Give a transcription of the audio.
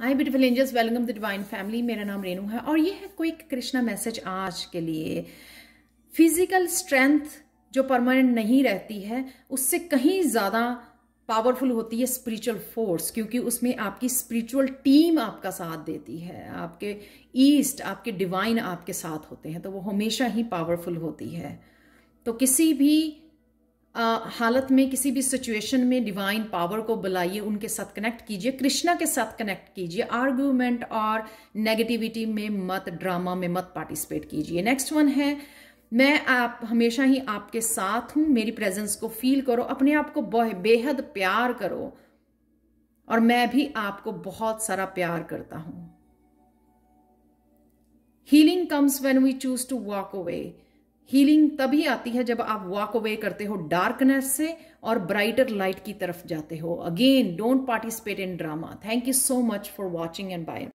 hi beautiful angels welcome the divine family मेरा नाम रेनू है और ये है क्विक कृष्णा मैसेज आज के लिए फिजिकल स्ट्रेंथ जो परमानेंट नहीं रहती है उससे कहीं ज़्यादा पावरफुल होती है स्पिरिचुअल फोर्स क्योंकि उसमें आपकी स्पिरिचुअल टीम आपका साथ देती है आपके ईस्ट आपके डिवाइन आपके साथ होते हैं तो वो हमेशा ही पावरफुल होती है तो किसी भी हालत में किसी भी सिचुएशन में डिवाइन पावर को बुलाइए उनके साथ कनेक्ट कीजिए कृष्णा के साथ कनेक्ट कीजिए आर्ग्यूमेंट और नेगेटिविटी में मत ड्रामा में मत पार्टिसिपेट कीजिए नेक्स्ट वन है मैं आप हमेशा ही आपके साथ हूं मेरी प्रेजेंस को फील करो अपने आप को बेहद प्यार करो और मैं भी आपको बहुत सारा प्यार करता हूं healing comes when we choose to walk away healing तभी आती है जब आप वॉक अवे करते हो डार्कनेस से और ब्राइटर लाइट की तरफ जाते हो again don't participate in drama thank you so much for watching and bye